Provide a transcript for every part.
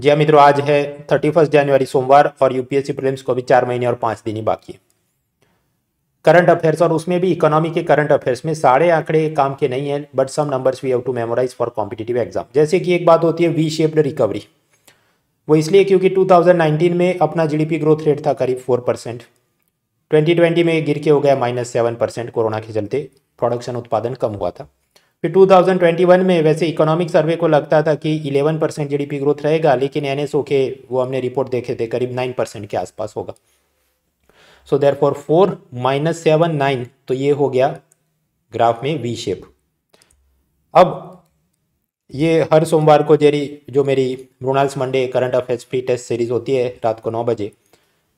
जी हाँ मित्रों आज है थर्टी फर्स्ट जनवरी सोमवार और यूपीएससी प्रीलिम्स को भी चार महीने और पाँच दिन ही बाकी है करंट अफेयर्स और उसमें भी इकोनॉमी के करंट अफेयर्स में सारे आंकड़े काम के नहीं है but some numbers we have to memorise for competitive exam जैसे कि एक बात होती है वी शेप्ड रिकवरी वो इसलिए क्योंकि 2019 में अपना जीडीपी ग्रोथ रेट था करीब फोर परसेंट ट्वेंटी में गिर के हो गया माइनस सेवन परसेंट कोरोना के चलते प्रोडक्शन उत्पादन कम हुआ था फिर 2021 में वैसे इकोनॉमिक सर्वे को लगता था कि 11 परसेंट जी ग्रोथ रहेगा लेकिन एन के वो हमने रिपोर्ट देखे थे करीब 9 परसेंट के आसपास होगा so there for four minus seven nine तो ये हो गया ग्राफ में वी शेप अब ये हर सोमवार को जेरी जो मेरी रोनाल्स Monday current affairs free test series होती है रात को नौ बजे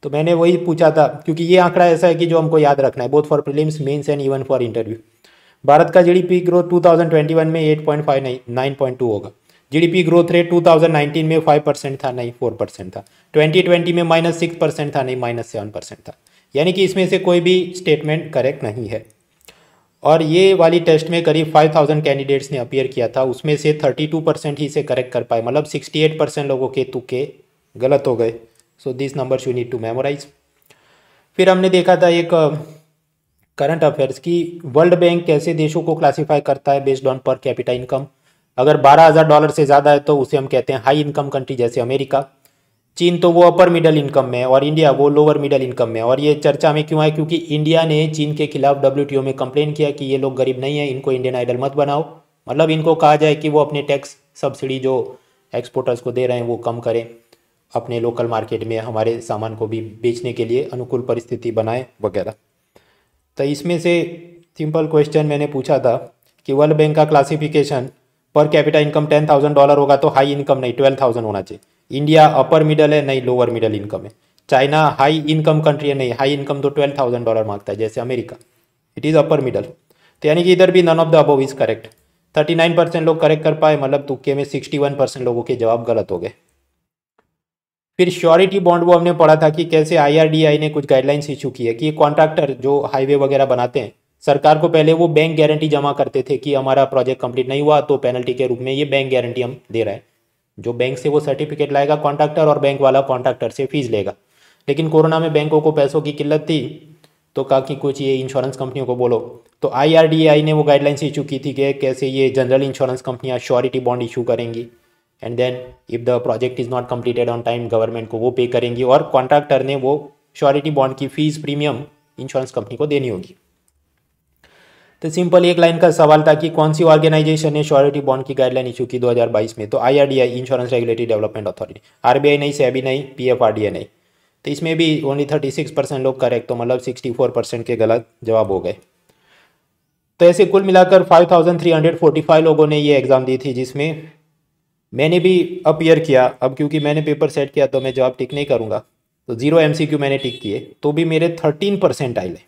तो मैंने वही पूछा था क्योंकि ये आंकड़ा ऐसा है कि जो हमको याद रखना है both for prelims mains and even for interview Bharat का जीडीपी ग्रोथ 2021 में 8.5 9.2 होगा जीडीपी ग्रोथ रेट 2019 में 5 परसेंट था नहीं 4 परसेंट था 2020 में माइनस सिक्स परसेंट था नहीं माइनस सेवन परसेंट था यानी कि इसमें से कोई भी स्टेटमेंट करेक्ट नहीं है और ये वाली टेस्ट में करीब 5000 कैंडिडेट्स ने अपियर किया था उसमें से 32 परसेंट ही इसे करेक्ट कर पाए मतलब 68 परसेंट लोगों के तुके गलत हो गए so this numbers you need to memorise फिर हमने देखा था एक करंट अफेयर्स की वर्ल्ड बैंक कैसे देशों को क्लासिफाई करता है based on per capital income अगर बारह हज़ार डॉलर से ज़्यादा है तो उसे हम कहते हैं हाई इनकम कंट्री जैसे अमेरिका चीन तो वो अपर मिडल इनकम में और इंडिया वो लोअर मिडल इनकम में और ये चर्चा में क्यों है क्योंकि इंडिया ने चीन के खिलाफ डब्ल्यू में कंप्लेन किया कि ये लोग गरीब नहीं है इनको इंडियन आइडल मत बनाओ मतलब इनको कहा जाए कि वो अपने टैक्स सब्सिडी जो एक्सपोर्टर्स को दे रहे हैं वो कम करें अपने लोकल मार्केट में हमारे सामान को भी बेचने के लिए अनुकूल परिस्थिति बनाएं वगैरह तो इसमें से सिंपल क्वेश्चन मैंने पूछा था कि वर्ल्ड बैंक का classification per capita income ten thousand dollar होगा तो हाई इनकम नहीं ट्वेल्व थाउजेंड होना चाहिए इंडिया अपर मिडल है नहीं लोअर मिडल इनकम है चाइना हाई इनकम कंट्री है नहीं हाई इनकम तो ट्वेल्व थाउजेंड डॉलर मांगता है जैसे America it is upper middle तो यानी कि इधर भी none of the above is correct thirty nine percent लोग करेक्ट कर पाए मतलब तुक्के में सिक्सटी वन परसेंट लोगों के जवाब गलत हो गए फिर श्योरिटी बॉन्ड वो हमने पढ़ा था कि कैसे आईआरडीआई ने कुछ गाइडलाइंस इशू की है कि कॉन्ट्रैक्टर जो हाईवे वगैरह बनाते हैं सरकार को पहले वो बैंक गारंटी जमा करते थे कि हमारा प्रोजेक्ट कंप्लीट नहीं हुआ तो पेनल्टी के रूप में ये बैंक गारंटी हम दे रहे हैं जो बैंक से वो सर्टिफिकेट लाएगा कॉन्ट्रैक्टर और बैंक वाला कॉन्ट्रैक्टर से फीस लेगा लेकिन कोरोना में बैंकों को पैसों की किल्लत थी तो कहा कि कुछ ये इंश्योरेंस कंपनियों को बोलो तो आई ने वो गाइडलाइंस इशू की थी कि कैसे ये जनरल इंश्योरेंस कंपनियां श्योरिटी बॉन्ड इशू करेंगी and then if the project is not completed on time government को वो पे करेंगी और कॉन्ट्रैक्टर ने वो श्योरिटी बॉन्ड की फीस प्रीमियम इंश्योरेंस कंपनी को देनी होगी तो सिंपल एक लाइन का सवाल था कि कौन सी ऑर्गेनाइजेशन ने श्योरिटी बॉन्ड की गाइडलाइन इशू की 2022 में तो IRDI insurance regulatory development authority RBI नहीं सेबी e नहीं पीएफआरडीए नहीं तो इसमें भी ओनली 36 परसेंट लोग करेक्ट तो मतलब 64 परसेंट के गलत जवाब हो गए तो ऐसे कुल मिलाकर फाइव लोगों ने ये एग्ज़ाम दी थी जिसमें मैंने भी अपीयर किया अब क्योंकि मैंने पेपर सेट किया तो मैं जवाब टिक नहीं करूँगा तो जीरो एम मैंने टिक किए तो भी मेरे थर्टीन परसेंट आइल है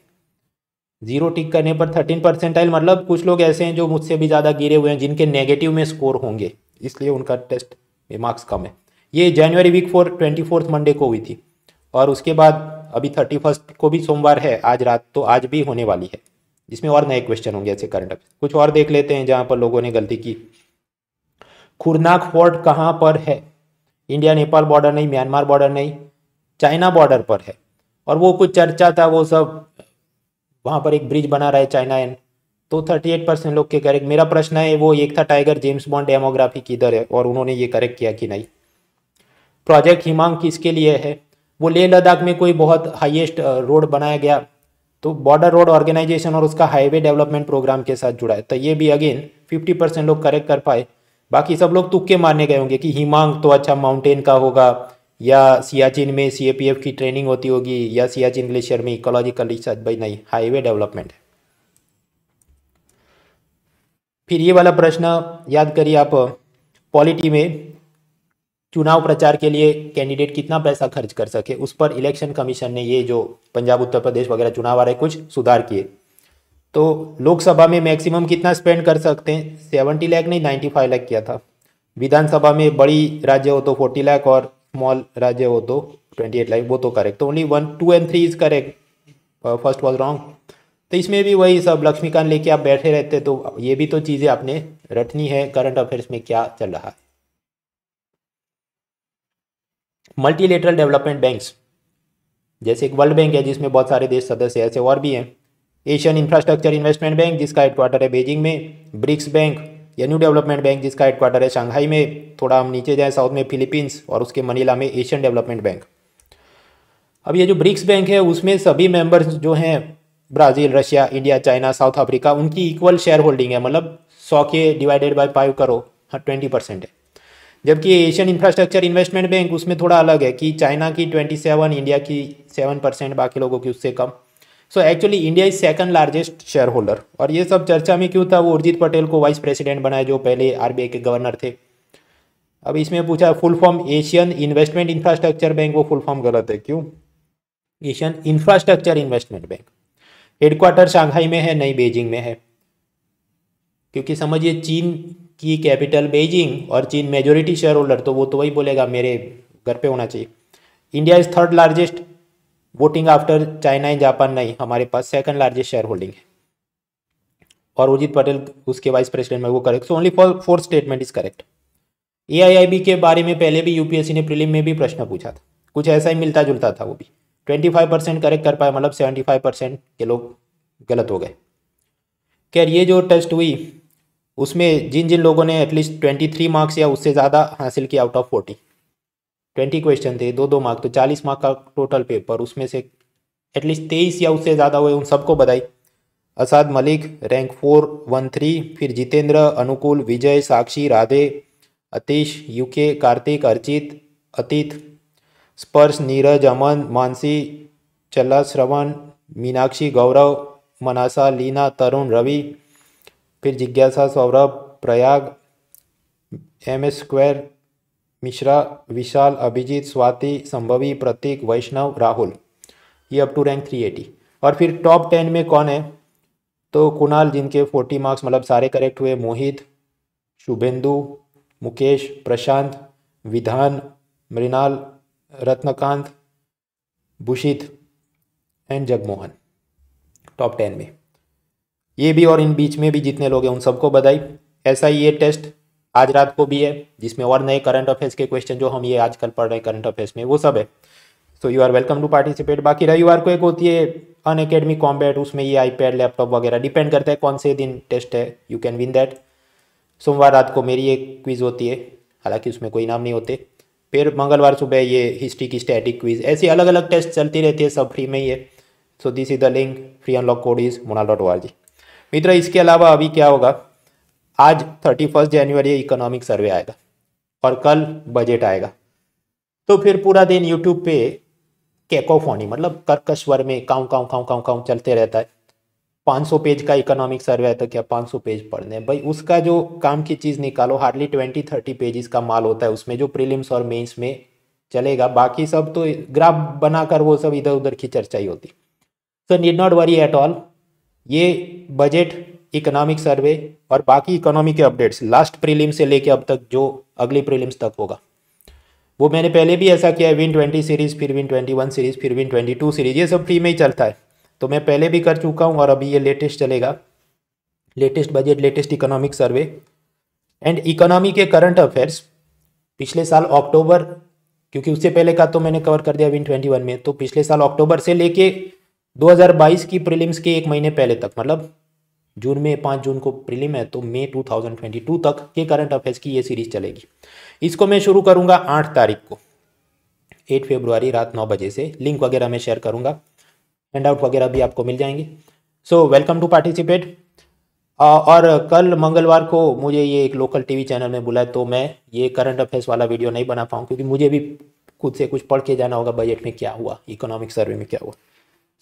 जीरो टिक करने पर थर्टीन परसेंट आइल मतलब कुछ लोग ऐसे हैं जो मुझसे भी ज़्यादा गिरे हुए हैं जिनके नेगेटिव में स्कोर होंगे इसलिए उनका टेस्ट में मार्क्स कम है ये जनवरी week four twenty fourth Monday को हुई थी और उसके बाद अभी थर्टी फर्स्ट को भी सोमवार है आज रात तो आज भी होने वाली है जिसमें और नए क्वेश्चन होंगे ऐसे करंट अफेयर कुछ और देख लेते हैं जहाँ पर लोगों ने गलती की खुरनाक फोर्ट कहाँ पर है इंडिया नेपाल बॉर्डर नहीं म्यांमार बॉर्डर नहीं चाइना बॉर्डर पर है और वो कुछ चर्चा था वो सब वहाँ पर एक ब्रिज बना रहा है चाइना एंड तो 38 परसेंट लोग के करेक्ट मेरा प्रश्न है वो एक था टाइगर जेम्स बॉन्ड डेमोग्राफी किधर है और उन्होंने ये करेक्ट किया कि नहीं प्रोजेक्ट हिमांग किसके लिए है वो लेह लद्दाख में कोई बहुत हाईएस्ट रोड बनाया गया तो बॉर्डर रोड ऑर्गेनाइजेशन और उसका हाईवे डेवलपमेंट प्रोग्राम के साथ जुड़ा है तो ये भी अगेन 50 परसेंट लोग करेक्ट कर पाए बाकी सब लोग तुक्के मारने गए होंगे कि हिमांग तो अच्छा माउंटेन का होगा या सियाचिन में सी की ट्रेनिंग होती होगी या सियाचिन ग्लेशियर में इकोलॉजिकल रिसर्च भाई नहीं हाईवे डेवलपमेंट है फिर ये वाला प्रश्न याद करिए आप पॉलिटी में चुनाव प्रचार के लिए कैंडिडेट कितना पैसा खर्च कर सके उस पर इलेक्शन कमीशन ने ये जो पंजाब उत्तर प्रदेश वगैरह चुनाव आ रहे कुछ सुधार किए तो लोकसभा में मैक्सिमम कितना स्पेंड कर सकते हैं सेवेंटी लाख नहीं नाइन्टी फाइव लाख किया था विधानसभा में बड़ी राज्य हो तो फोर्टी लाख और स्मॉल राज्य हो तो ट्वेंटी एट लाख वो तो करेक्ट तो only one two and three is correct first was wrong तो इसमें भी वही सब लक्ष्मीकांत लेके आप बैठे रहते तो ये भी तो चीज़ें आपने रटनी है करंट अफेयर्स में क्या चल रहा है मल्टीलेटरल डेवलपमेंट बैंक्स जैसे एक वर्ल्ड बैंक है जिसमें बहुत सारे देश सदस्य ऐसे और भी हैं एशियन इंफ्रास्ट्रक्चर इन्वेस्टमेंट बैंक जिसका हेडक्वार्टर है बेजिंग में ब्रिक्स बैंक या न्यू डेवलपमेंट बैंक जिसका हेडक्वार्टर है शंघाई में थोड़ा हम नीचे जाएँ साउथ में फिलीपींस और उसके मनीला में एशियन डेवलपमेंट बैंक अब ये जो ब्रिक्स बैंक है उसमें सभी मेंबर्स जो हैं Brazil Russia India China South Africa उनकी इक्वल शेयर होल्डिंग है मतलब सौ के डिवाइडेड बाई फाइव करो हाँ ट्वेंटी परसेंट है जबकि एशियन इंफ्रास्ट्रक्चर इन्वेस्टमेंट बैंक उसमें थोड़ा अलग है कि चाइना की ट्वेंटी सेवन इंडिया की सेवन परसेंट बाकी लोगों की उससे कम so actually India is second largest share holder और ये सब चर्चा में क्यों था वो उर्जित पटेल को वाइस प्रेसिडेंट बनाया जो पहले आरबीआई के गवर्नर थे अब इसमें पूछा full form Asian Investment Infrastructure Bank वो फुल फॉर्म गलत है क्यों Asian Infrastructure Investment Bank headquarter Shanghai में है नहीं बेजिंग में है क्योंकि समझिए चीन की कैपिटल बेजिंग और चीन मेजोरिटी शेयर होल्डर तो वो तो वही बोलेगा मेरे घर पे होना चाहिए India is third largest voting after China and Japan नहीं हमारे पास सेकंड लार्जेस्ट शेयर होल्डिंग है और उजित पटेल उसके वाइस प्रेसिडेंट में वो correct so only for four statement is correct A के बारे में पहले भी यूपीएससी ने प्रिलिम में भी प्रश्न पूछा था कुछ ऐसा ही मिलता जुलता था वो भी ट्वेंटी फाइव परसेंट करेक्ट कर पाए मतलब सेवेंटी फाइव परसेंट के लोग गलत हो गए खैर ये जो टेस्ट हुई उसमें जिन जिन लोगों ने एटलीस्ट ट्वेंटी थ्री मार्क्स या उससे ज़्यादा हासिल किया out of forty twenty question थे दो दो मार्क तो चालीस मार्क का टोटल पेपर उसमें से एटलीस्ट तेईस या उससे ज़्यादा हुए उन सबको बधाई Asad Malik rank four one three फिर जितेंद्र अनुकूल विजय साक्षी राधे अतीश यूके कार्तिक अर्चित अतीत स्पर्श नीरज अमन मानसी चला श्रवण मीनाक्षी गौरव मनासा लीना तरुण रवि फिर जिज्ञासा Saurabh Prayag M S square Mishra Vishal Abhijit Swati Sambhavi Pratik Vaishnav Rahul ये अप टू रैंक 380 और फिर टॉप टेन में कौन है तो कुणाल जिनके 40 मार्क्स मतलब सारे करेक्ट हुए मोहित Suvendu Mukesh Prashant Vidhan Mrinal Ratnakant Bhushit and Jagmohan top ten में ये भी और इन बीच में भी जितने लोग हैं उन सबको बधाई ऐसा ही ये टेस्ट आज रात को भी है जिसमें और नए करंट अफेयर्स के क्वेश्चन जो हम ये आजकल पढ़ रहे हैं करंट अफेयर्स में वो सब है so you are welcome to participate बाकी रविवार को एक होती है अन अकेडमी कॉम्बैट उसमें ये आईपैड लैपटॉप वगैरह डिपेंड करता है कौन से दिन टेस्ट है यू कैन विन दैट सोमवार रात को मेरी एक क्विज़ होती है हालांकि उसमें कोई नाम नहीं होते फिर मंगलवार सुबह ये हिस्ट्री की स्टैटिक क्विज़ ऐसी अलग अलग टेस्ट चलती रहती है सब फ्री में ही है so this is the link free unlock code is mona dot O R G मित्र इसके अलावा अभी क्या होगा आज थर्टी फर्स्ट जनवरी इकोनॉमिक सर्वे आएगा और कल बजट आएगा तो फिर पूरा दिन यूट्यूब पे कैकोफोनी मतलब कर्कश्वर में काउं काउं काउ काउ काउ चलते रहता है 500 पेज का इकोनॉमिक सर्वे है तो क्या 500 पेज पढ़ने हैं भाई उसका जो काम की चीज़ निकालो हार्डली 20 30 पेजेस का माल होता है उसमें जो प्रीलिम्स और मेंस में चलेगा बाकी सब तो ग्राफ बनाकर वो सब इधर उधर की चर्चा ही होती so need not worry at all ये बजट इकोनॉमिक सर्वे और बाकी इकोनॉमी के अपडेट्स लास्ट प्रीलिम्स से लेके अब तक जो अगली प्रीलिम्स तक होगा वो मैंने पहले भी ऐसा किया है विन ट्वेंटी सीरीज़ फिर विन ट्वेंटी वन सीरीज़ फिर विन ट्वेंटी टू सीरीज़ ये सब फ्री में ही चलता है तो मैं पहले भी कर चुका हूँ और अभी ये लेटेस्ट चलेगा latest budget latest economic survey and economy के करंट अफेयर्स पिछले साल अक्टूबर क्योंकि उससे पहले का तो मैंने कवर कर दिया विन ट्वेंटी वन में तो पिछले साल अक्टूबर से लेके 2022 की प्रीलिम्स के एक महीने पहले तक मतलब जून में पाँच जून को प्रीलिम है तो मई 2022 तक के करंट अफेयर्स की ये सीरीज चलेगी इसको मैं शुरू करूंगा आठ तारीख को एट फेब्रुआरी रात नौ बजे से लिंक वगैरह मैं शेयर करूंगा हैंड आउट वगैरह भी आपको मिल जाएंगे सो वेलकम टू पार्टिसिपेट और कल मंगलवार को मुझे ये एक लोकल टीवी चैनल में बुलाया तो मैं ये करंट अफेयर्स वाला वीडियो नहीं बना पाऊँ क्योंकि मुझे भी खुद से कुछ पढ़ के जाना होगा बजट में क्या हुआ इकोनॉमिक सर्वे में क्या हुआ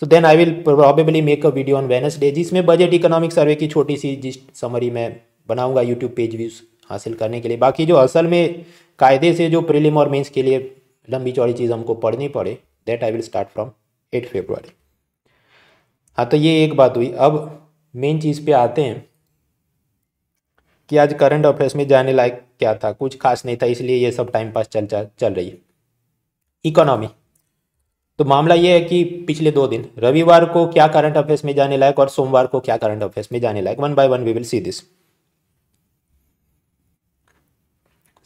so then I will probably make a video on Wednesday जिसमें बजट इकोनॉमिक सर्वे की छोटी सी जिस समरी मैं बनाऊंगा यूट्यूब पेज व्यूज हासिल करने के लिए बाकी जो असल में कायदे से जो प्रिलिम और मेंस के लिए लंबी चौड़ी चीज़ हमको पढ़नी पड़े that I will start from eight February हाँ तो ये एक बात हुई अब मेन चीज़ पे आते हैं कि आज करंट अफेयर्स में जाने लायक क्या था कुछ खास नहीं था इसलिए ये सब टाइम पास चल चल रही है इकोनॉमी तो मामला यह है कि पिछले दो दिन रविवार को क्या करंट अफेयर्स में जाने लायक और सोमवार को क्या करंट अफेयर्स में जाने लायक one by one we will see this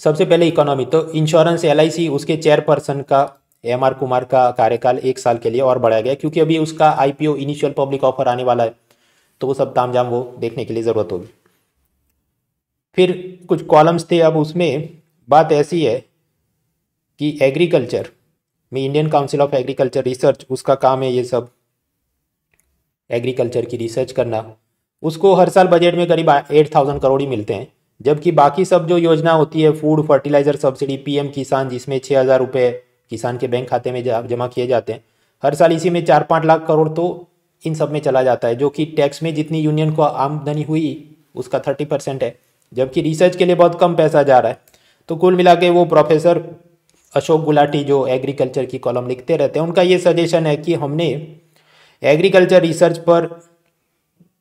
सबसे पहले इकोनॉमी तो इंश्योरेंस एल उसके चेयरपर्सन का एम आर कुमार का कार्यकाल एक साल के लिए और बढ़ाया गया क्योंकि अभी उसका आईपीओ इनिशियल पब्लिक ऑफर आने वाला है तो वो सब ताम जाम वो देखने के लिए ज़रूरत होगी फिर कुछ कॉलम्स थे अब उसमें बात ऐसी है कि एग्रीकल्चर में Indian council of agriculture research उसका काम है ये सब एग्रीकल्चर की रिसर्च करना उसको हर साल बजट में करीब एट थाउजेंड करोड़ ही मिलते हैं जबकि बाकी सब जो योजना होती है फूड फर्टिलाइजर सब्सिडी पीएम किसान जिसमें छः हज़ार रुपये किसान के बैंक खाते में जमा किए जाते हैं हर साल इसी में चार पाँच लाख करोड़ तो इन सब में चला जाता है जो कि टैक्स में जितनी यूनियन को आमदनी हुई उसका थर्टी परसेंट है जबकि रिसर्च के लिए बहुत कम पैसा जा रहा है तो कुल मिला के वो प्रोफेसर अशोक गुलाटी जो एग्रीकल्चर की कॉलम लिखते रहते हैं उनका ये सजेशन है कि हमने एग्रीकल्चर रिसर्च पर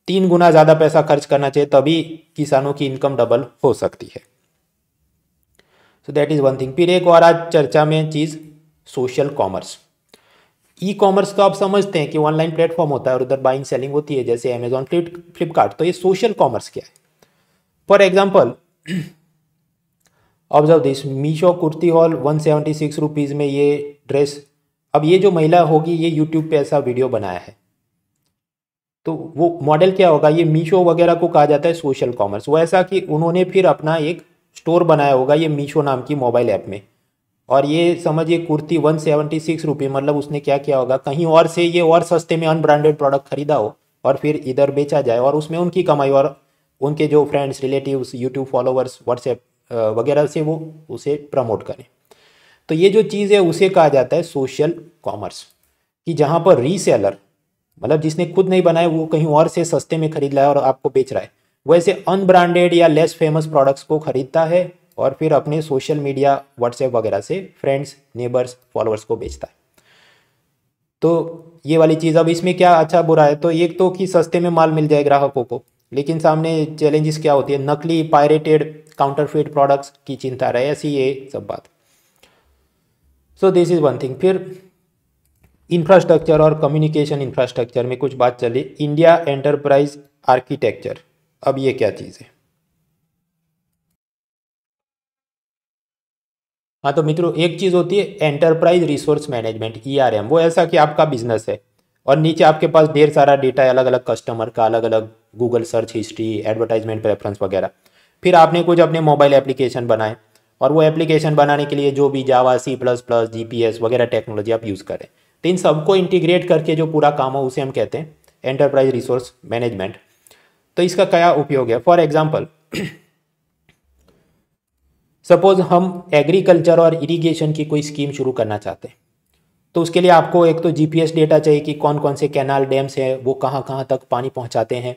तीन गुना ज़्यादा पैसा खर्च करना चाहिए तभी किसानों की इनकम डबल हो सकती है so that is one thing फिर एक और आज चर्चा में चीज़ सोशल कॉमर्स ई कॉमर्स तो आप समझते हैं कि ऑनलाइन प्लेटफॉर्म होता है और उधर बाइंग सेलिंग होती है जैसे अमेजॉन फ्लिप फ्लिपकार्ट तो ये सोशल कॉमर्स क्या है for example observe this Meesho kurti hall one seventy six rupees में ये ड्रेस अब ये जो महिला होगी ये यूट्यूब पे ऐसा वीडियो बनाया है तो वो मॉडल क्या होगा ये मीशो वगैरह को कहा जाता है सोशल कॉमर्स वो ऐसा कि उन्होंने फिर अपना एक स्टोर बनाया होगा ये मीशो नाम की मोबाइल ऐप में और ये समझिए कुर्ती वन सेवेंटी सिक्स रुपये मतलब उसने क्या किया होगा कहीं और से ये और सस्ते में अनब्रांडेड प्रोडक्ट खरीदा हो और फिर इधर बेचा जाए और उसमें उनकी कमाई और उनके जो friends relatives YouTube followers WhatsApp वगैरह से वो उसे प्रमोट करें तो ये जो चीज़ है उसे कहा जाता है सोशल कॉमर्स कि जहाँ पर रीसेलर मतलब जिसने खुद नहीं बनाया वो कहीं और से सस्ते में खरीद रहा है और आपको बेच रहा है वैसे अनब्रांडेड या लेस फेमस प्रोडक्ट्स को खरीदता है और फिर अपने सोशल मीडिया व्हाट्सएप वगैरह से फ्रेंड्स नेबर्स फॉलोअर्स को बेचता है तो ये वाली चीज़ अब इसमें क्या अच्छा बुरा है तो एक तो कि सस्ते में माल मिल जाए ग्राहकों को लेकिन सामने चैलेंजेस क्या होती है नकली पायरेटेड काउंटरफिट प्रोडक्ट्स की चिंता रहे ऐसी ये सब बात so this is one thing फिर इंफ्रास्ट्रक्चर और कम्युनिकेशन इंफ्रास्ट्रक्चर में कुछ बात चली इंडिया एंटरप्राइज आर्किटेक्चर अब ये क्या चीज़ है हाँ तो मित्रों एक चीज़ होती है एंटरप्राइज रिसोर्स मैनेजमेंट ई वो ऐसा कि आपका बिजनेस है और नीचे आपके पास ढेर सारा डेटा है अलग अलग कस्टमर का अलग अलग Google search history advertisement preference वगैरह फिर आपने कुछ अपने मोबाइल एप्लीकेशन बनाए और वो एप्लीकेशन बनाने के लिए जो भी Java C plus plus G P S वगैरह टेक्नोलॉजी आप यूज़ करें तो इन सबको इंटीग्रेट करके जो पूरा काम हो उसे हम कहते हैं एंटरप्राइज रिसोर्स मैनेजमेंट तो इसका क्या उपयोग है फॉर एग्जाम्पल सपोज हम एग्रीकल्चर और इरीगेशन की कोई स्कीम शुरू करना चाहते हैं तो उसके लिए आपको एक तो जीपीएस डेटा चाहिए कि कौन कौन से कैनाल डैम्स हैं वो कहाँ कहाँ तक पानी पहुँचाते हैं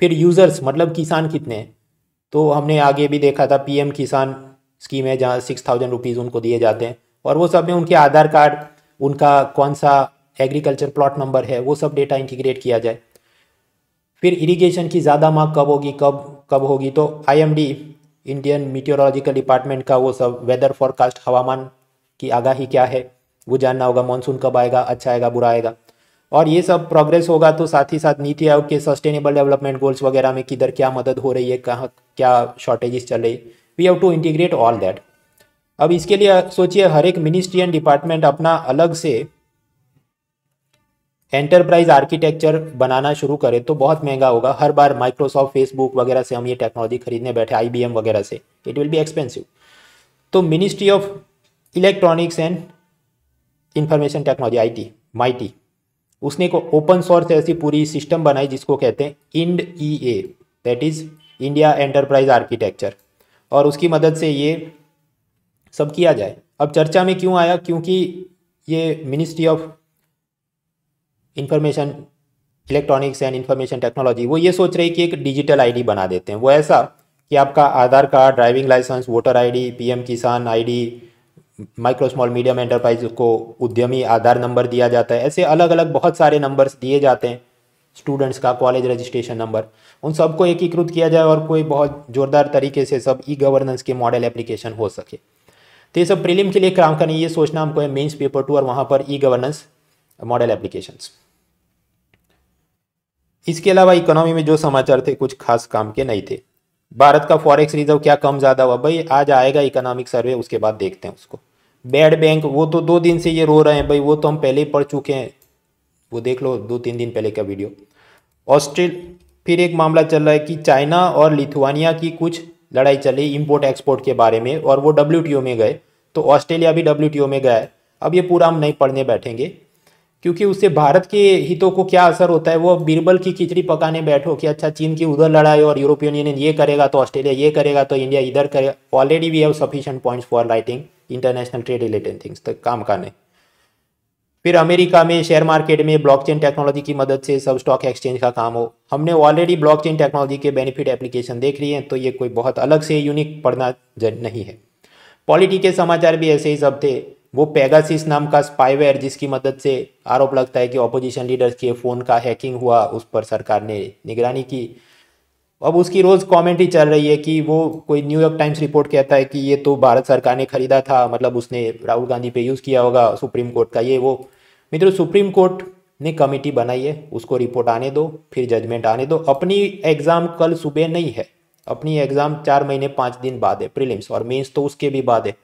फिर यूज़र्स मतलब किसान कितने हैं तो हमने आगे भी देखा था पीएम किसान स्कीम है जहाँ सिक्स थाउजेंड रुपीज़ उनको दिए जाते हैं और वो सब में उनके आधार कार्ड उनका कौन सा एग्रीकल्चर प्लॉट नंबर है वो सब डेटा इंटीग्रेट किया जाए फिर इरिगेशन की ज़्यादा मांग कब होगी कब कब होगी तो आईएमडी इंडियन मीटियोलॉजिकल डिपार्टमेंट का वो सब वेदर फॉरकास्ट हवामान की आगाही क्या है वो जानना होगा मानसून कब आएगा अच्छा आएगा बुरा आएगा और ये सब प्रोग्रेस होगा तो साथ ही साथ नीति आयोग के सस्टेनेबल डेवलपमेंट गोल्स वगैरह में किधर क्या मदद हो रही है कहाँ क्या शॉर्टेजेस चल रही है we have to integrate all that अब इसके लिए सोचिए हर एक मिनिस्ट्री एंड डिपार्टमेंट अपना अलग से एंटरप्राइज आर्किटेक्चर बनाना शुरू करे तो बहुत महंगा होगा हर बार माइक्रोसॉफ्ट फेसबुक वगैरह से हम ये टेक्नोलॉजी खरीदने बैठे आई वगैरह से इट विल बी एक्सपेंसिव तो ministry of electronics and information technology IT MeitY उसने को ओपन सोर्स ऐसी पूरी सिस्टम बनाई जिसको कहते हैं Ind E A that is India enterprise architecture और उसकी मदद से ये सब किया जाए अब चर्चा में क्यों आया क्योंकि ये ministry of information electronics and information technology वो ये सोच रही कि एक डिजिटल आईडी बना देते हैं वो ऐसा कि आपका Aadhaar card driving licence voter ID PM Kisan ID micro small medium enterprise को उद्यमी आधार नंबर दिया जाता है ऐसे अलग अलग बहुत सारे नंबर्स दिए जाते हैं स्टूडेंट्स का कॉलेज रजिस्ट्रेशन नंबर उन सबको एकीकृत किया जाए और कोई बहुत जोरदार तरीके से सब ई गवर्नेंस के मॉडल एप्लीकेशन हो सके तो ये सब प्रीलिम के लिए काम करने ये सोचना हमको है मेन्स पेपर टू और वहाँ पर ई गवर्नेंस मॉडल एप्लीकेशन इसके अलावा इकोनॉमी में जो समाचार थे कुछ खास काम के नहीं थे भारत का फॉरेक्स रिजर्व क्या कम ज़्यादा हुआ भाई आज आएगा इकोनॉमिक सर्वे उसके बाद देखते हैं उसको बैड बैंक वो तो दो दिन से ये रो रहे हैं भाई वो तो हम पहले ही पढ़ चुके हैं वो देख लो दो तीन दिन पहले का वीडियो ऑस्ट्रेल फिर एक मामला चल रहा है कि चाइना और लिथुआनिया की कुछ लड़ाई चली इम्पोर्ट एक्सपोर्ट के बारे में और वो डब्ल्यू में गए तो ऑस्ट्रेलिया भी डब्ल्यू में गया है अब ये पूरा हम नहीं पढ़ने बैठेंगे क्योंकि उससे भारत के हितों को क्या असर होता है वो बीरबल की खिचड़ी पकाने बैठो कि अच्छा चीन की उधर लड़ाई और यूरोपियन यूनियन ये करेगा तो ऑस्ट्रेलिया ये करेगा तो इंडिया इधर करेगा already we have sufficient points for writing international trade related things तक काम करने फिर अमेरिका में शेयर मार्केट में ब्लॉकचेन टेक्नोलॉजी की मदद से सब स्टॉक एक्सचेंज का काम हो हमने ऑलरेडी ब्लॉकचेन टेक्नोलॉजी के बेनिफिट एप्लीकेशन देख लिए हैं तो ये कोई बहुत अलग से यूनिक पढ़ना नहीं है पॉलिटी के समाचार भी ऐसे ही सब थे वो पेगासिस नाम का स्पाईवेयर जिसकी मदद से आरोप लगता है कि ऑपोजिशन लीडर्स के फ़ोन का हैकिंग हुआ उस पर सरकार ने निगरानी की अब उसकी रोज़ कमेंट ही चल रही है कि वो कोई न्यूयॉर्क टाइम्स रिपोर्ट कहता है कि ये तो भारत सरकार ने खरीदा था मतलब उसने राहुल गांधी पे यूज़ किया होगा सुप्रीम कोर्ट का ये वो मित्रों सुप्रीम कोर्ट ने कमेटी बनाई है उसको रिपोर्ट आने दो फिर जजमेंट आने दो अपनी एग्ज़ाम कल सुबह नहीं है अपनी एग्ज़ाम चार महीने पाँच दिन बाद है प्रिलिम्स और मेन्स तो उसके भी बाद है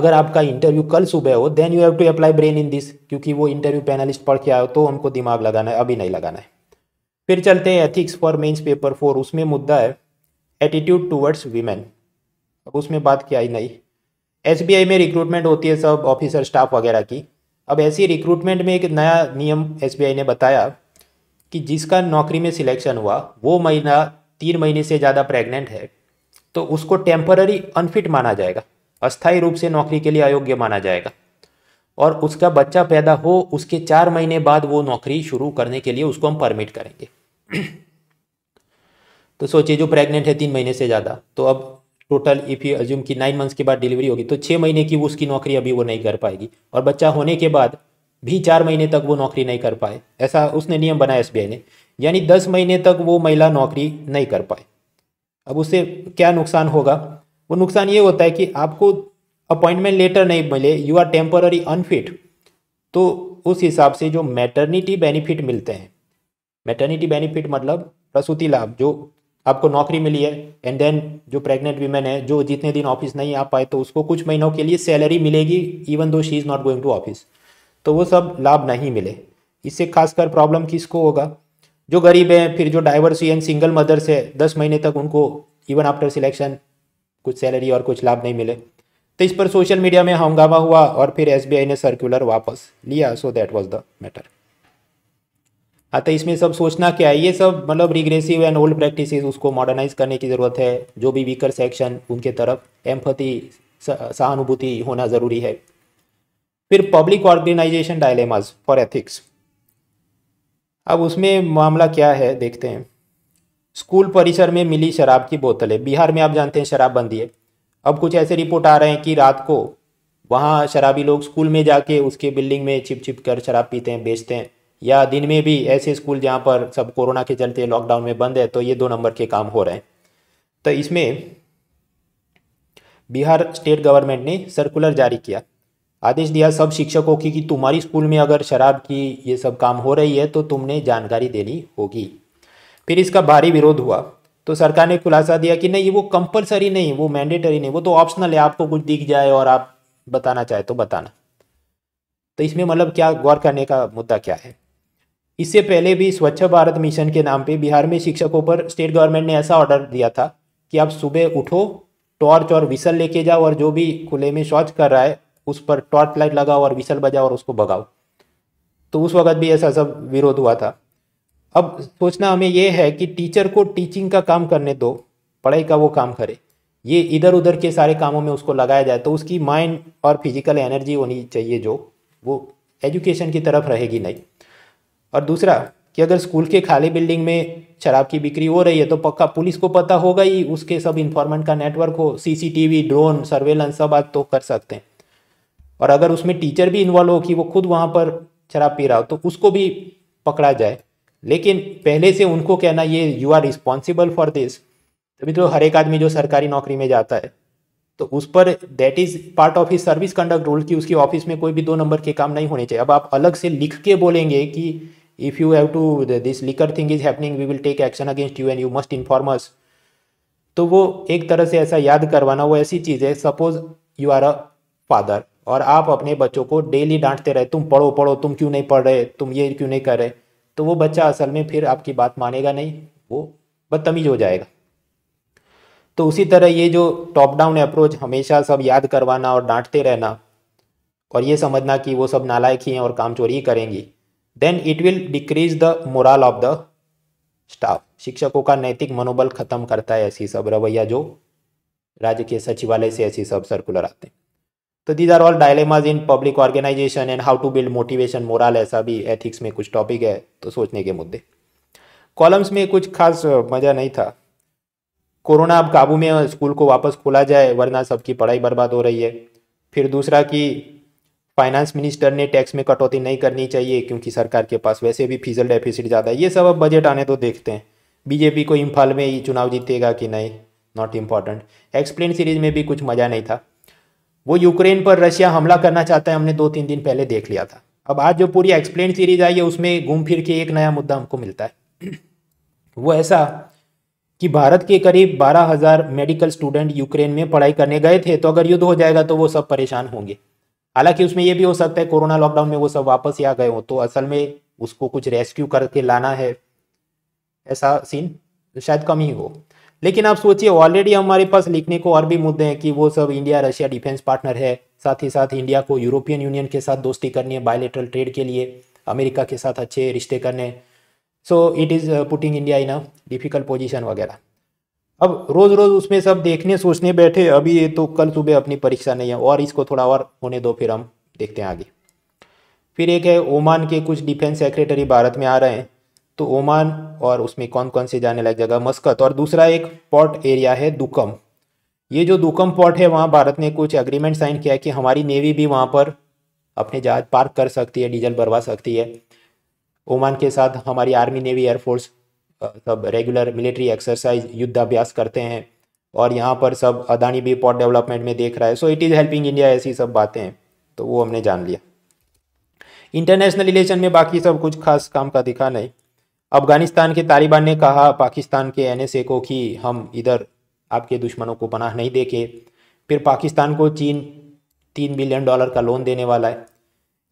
अगर आपका इंटरव्यू कल सुबह हो then you have to apply brain in this क्योंकि वो इंटरव्यू पैनलिस्ट पढ़ के आए तो हमको दिमाग लगाना है अभी नहीं लगाना है फिर चलते हैं ethics for mains paper four उसमें मुद्दा है एटीट्यूड टूवर्ड्स वीमेन अब उसमें बात क्या ही नहीं एस में रिक्रूटमेंट होती है सब ऑफिसर स्टाफ वगैरह की अब ऐसी रिक्रूटमेंट में एक नया नियम एस ने बताया कि जिसका नौकरी में सिलेक्शन हुआ वो महीना तीन महीने से ज़्यादा प्रेग्नेंट है तो उसको टेम्पररी अनफिट माना जाएगा अस्थायी रूप से नौकरी के लिए अयोग्य माना जाएगा और उसका बच्चा पैदा हो उसके चार महीने बाद वो नौकरी शुरू करने के लिए उसको हम परमिट करेंगे तो सोचिए जो प्रेग्नेंट है तीन महीने से ज़्यादा तो अब टोटल इफ़ यू अज्यूम कि नाइन मंथ्स के बाद डिलीवरी होगी तो छः महीने की वो उसकी नौकरी अभी वो नहीं कर पाएगी और बच्चा होने के बाद भी चार महीने तक वो नौकरी नहीं कर पाए ऐसा उसने नियम बनाया एस ने यानी दस महीने तक वो महिला नौकरी नहीं कर पाए अब उससे क्या नुकसान होगा वो नुकसान ये होता है कि आपको अपॉइंटमेंट लेटर नहीं मिले यू आर टेम्पररी अनफिट तो उस हिसाब से जो मैटरनिटी बेनिफिट मिलते हैं मैटर्निटी बेनिफिट मतलब प्रसूति लाभ जो आपको नौकरी मिली है एंड देन जो प्रेग्नेंट वीमेन है जो जितने दिन ऑफिस नहीं आ पाए तो उसको कुछ महीनों के लिए सैलरी मिलेगी even though she is not going to office तो वो सब लाभ नहीं मिले इससे खासकर प्रॉब्लम किसको होगा जो गरीब हैं फिर जो डाइवर्स एंड सिंगल मदर्स है दस महीने तक उनको इवन आफ्टर सिलेक्शन कुछ सैलरी और कुछ लाभ नहीं मिले तो इस पर सोशल मीडिया में हंगामा हुआ और फिर एस ने सर्कुलर वापस लिया so that was the matter अतः हाँ, तो इसमें सब सोचना क्या है ये सब मतलब रिग्रेसिव एंड ओल्ड प्रैक्टिस उसको मॉडर्नाइज करने की ज़रूरत है जो भी वीकर सेक्शन उनके तरफ एम्फति सहानुभूति होना ज़रूरी है फिर public organisation dilemmas for ethics अब उसमें मामला क्या है देखते हैं स्कूल परिसर में मिली शराब की बोतलें बिहार में आप जानते हैं शराब बंदी है अब कुछ ऐसे रिपोर्ट आ रहे हैं कि रात को वहाँ शराबी लोग स्कूल में जाके उसके बिल्डिंग में छिप छिप कर शराब पीते हैं बेचते हैं या दिन में भी ऐसे स्कूल जहाँ पर सब कोरोना के चलते लॉकडाउन में बंद है तो ये दो नंबर के काम हो रहे हैं तो इसमें बिहार स्टेट गवर्नमेंट ने सर्कुलर जारी किया आदेश दिया सब शिक्षकों की कि तुम्हारी स्कूल में अगर शराब की ये सब काम हो रही है तो तुमने जानकारी देनी होगी फिर इसका भारी विरोध हुआ तो सरकार ने खुलासा दिया कि नहीं वो कंपलसरी नहीं वो मैंडेटरी नहीं वो तो ऑप्शनल है आपको कुछ दिख जाए और आप बताना चाहे तो बताना तो इसमें मतलब क्या गौर करने का मुद्दा क्या है इससे पहले भी स्वच्छ भारत मिशन के नाम पे बिहार में शिक्षकों पर स्टेट गवर्नमेंट ने ऐसा ऑर्डर दिया था कि आप सुबह उठो टॉर्च और विसल लेके जाओ और जो भी खुले में शौच कर रहा है उस पर टॉर्च लाइट लगाओ और विसल बजाओ और उसको भगाओ तो उस वक्त भी ऐसा सब विरोध हुआ था अब सोचना हमें यह है कि टीचर को टीचिंग का काम करने दो पढ़ाई का वो काम करे ये इधर उधर के सारे कामों में उसको लगाया जाए तो उसकी माइंड और फिजिकल एनर्जी होनी चाहिए जो वो एजुकेशन की तरफ रहेगी नहीं और दूसरा कि अगर स्कूल के खाली बिल्डिंग में शराब की बिक्री हो रही है तो पक्का पुलिस को पता होगा ही उसके सब इन्फॉर्मेंट का नेटवर्क हो सीसीटीवी ड्रोन सर्वेलेंस सब आज तो कर सकते हैं और अगर उसमें टीचर भी इन्वॉल्व हो कि वो खुद वहाँ पर शराब पी रहा हो तो उसको भी पकड़ा जाए लेकिन पहले से उनको कहना ये you are responsible for this तो हर एक आदमी जो सरकारी नौकरी में जाता है तो उस पर that is part of his service conduct rule कि उसकी ऑफिस में कोई भी दो नंबर के काम नहीं होने चाहिए अब आप अलग से लिख के बोलेंगे कि if you have to this liquor thing is happening we will take action against you and you must inform us तो वो एक तरह से ऐसा याद करवाना वो ऐसी चीज़ है suppose you are a father और आप अपने बच्चों को डेली डांटते रहे तुम पढ़ो पढ़ो तुम क्यों नहीं पढ़ रहे तुम ये क्यों नहीं कर रहे तो वो बच्चा असल में फिर आपकी बात मानेगा नहीं वो बदतमीज हो जाएगा तो उसी तरह ये जो टॉप डाउन अप्रोच हमेशा सब याद करवाना और डांटते रहना और ये समझना कि वो सब नालायक ही हैं और काम चोरी करेंगी then it will decrease the moral of the staff शिक्षकों का नैतिक मनोबल खत्म करता है ऐसी सब रवैया जो राज्य के सचिवालय से ऐसी सब सर्कुलर आते हैं तो these are all dilemmas in public organisation and how to build motivation moral ऐसा भी एथिक्स में कुछ टॉपिक है तो सोचने के मुद्दे कॉलम्स में कुछ खास मज़ा नहीं था कोरोना अब काबू में स्कूल को वापस खोला जाए वरना सबकी पढ़ाई बर्बाद हो रही है फिर दूसरा कि फाइनेंस मिनिस्टर ने टैक्स में कटौती नहीं करनी चाहिए क्योंकि सरकार के पास वैसे भी फिजल डेफिसिट ज़्यादा है ये सब अब बजट आने तो देखते हैं बीजेपी को इम्फाल में ही चुनाव जीतेगा कि नहीं नॉट इम्पॉर्टेंट एक्सप्लेन सीरीज में भी कुछ मज़ा नहीं था वो यूक्रेन पर रशिया हमला करना चाहता है हमने दो तीन दिन पहले देख लिया था अब आज जो पूरी एक्सप्लेन सीरीज आई है उसमें घूम फिर के एक नया मुद्दा हमको मिलता है वो ऐसा कि भारत के करीब 12,000 मेडिकल स्टूडेंट यूक्रेन में पढ़ाई करने गए थे तो अगर युद्ध हो जाएगा तो वो सब परेशान होंगे हालांकि उसमें यह भी हो सकता है कोरोना लॉकडाउन में वो सब वापस ही आ गए हो तो असल में उसको कुछ रेस्क्यू करके लाना है ऐसा सीन शायद कम ही हो लेकिन आप सोचिए ऑलरेडी हमारे पास लिखने को और भी मुद्दे हैं कि वो सब इंडिया रशिया डिफेंस पार्टनर है साथ ही साथ इंडिया को यूरोपियन यूनियन के साथ दोस्ती करनी है बायोलेटरल ट्रेड के लिए अमेरिका के साथ अच्छे रिश्ते करने so it is putting India in a difficult position वगैरह अब रोज़ रोज़ उसमें सब देखने सोचने बैठे अभी ये तो कल सुबह अपनी परीक्षा नहीं है और इसको थोड़ा और होने दो फिर हम देखते हैं आगे फिर एक है ओमान के कुछ डिफेंस सेक्रेटरी भारत में आ रहे हैं तो ओमान और उसमें कौन कौन से जाने लायक जगह मस्कत और दूसरा एक पोर्ट एरिया है दुकम ये जो दुकम पोर्ट है वहाँ भारत ने कुछ एग्रीमेंट साइन किया है कि हमारी नेवी भी वहाँ पर अपने जहाज पार्क कर सकती है डीजल भरवा सकती है ओमान के साथ हमारी आर्मी नेवी एयरफोर्स सब रेगुलर मिलिट्री एक्सरसाइज युद्धाभ्यास करते हैं और यहाँ पर सब अदानी भी पॉट डेवलपमेंट में देख रहा है so it is helping India ऐसी सब बातें हैं तो वो हमने जान लिया इंटरनेशनल रिलेशन में बाकी सब कुछ खास काम का दिखा नहीं अफगानिस्तान के तालिबान ने कहा पाकिस्तान के एन को कि हम इधर आपके दुश्मनों को पनाह नहीं देखे फिर पाकिस्तान को चीन तीन बिलियन डॉलर का लोन देने वाला है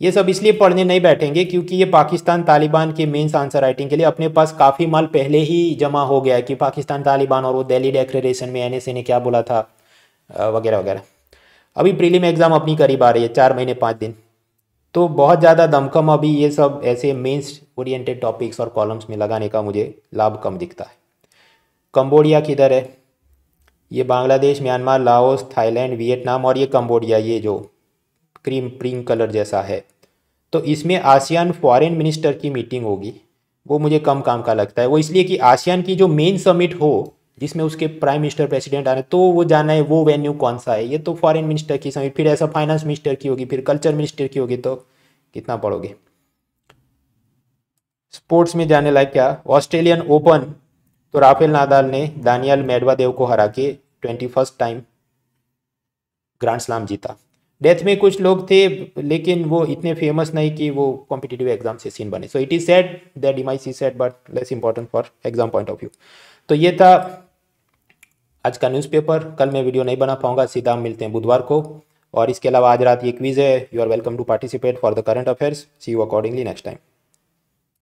ये सब इसलिए पढ़ने नहीं बैठेंगे क्योंकि ये पाकिस्तान तालिबान के मेंस आंसर राइटिंग के लिए अपने पास काफ़ी माल पहले ही जमा हो गया है कि पाकिस्तान तालिबान और वो दिल्ली डेक्लेशन में एनएसए ने क्या बोला था वगैरह वगैरह अभी प्रीलिम एग्ज़ाम अपनी करीब आ रही है चार महीने पाँच दिन तो बहुत ज़्यादा दमकम अभी ये सब ऐसे मेन्स ओरिएटेड टॉपिक्स और कॉलम्स में लगाने का मुझे लाभ कम दिखता है कम्बोडिया किधर है ये Bangladesh Myanmar Laos Thailand Vietnam और ये कम्बोडिया ये जो क्रीम पिंक कलर जैसा है तो इसमें आसियान फॉरेन मिनिस्टर की मीटिंग होगी वो मुझे कम काम का लगता है वो इसलिए कि आसियान की जो मेन समिट हो जिसमें उसके प्राइम मिनिस्टर प्रेसिडेंट आने तो वो जाना है वो वेन्यू कौन सा है ये तो फॉरेन मिनिस्टर की समिट फिर ऐसा फाइनेंस मिनिस्टर की होगी फिर कल्चर मिनिस्टर की होगी तो कितना पढ़ोगे स्पोर्ट्स में जाने लायक क्या ऑस्ट्रेलियन ओपन तो राफेल नादाल ने दानियल मेडवादेव को हरा के twenty first time grand slam जीता डेथ में कुछ लोग थे लेकिन वो इतने फेमस नहीं कि वो कॉम्पिटेटिव एग्जाम से सीन बने so it is said that the my C set but less important for exam point of view तो ये था आज का न्यूज़पेपर कल मैं वीडियो नहीं बना पाऊंगा सीधा मिलते हैं बुधवार को और इसके अलावा आज रात ये क्वीज़ है you are welcome to participate for the current affairs see you accordingly next time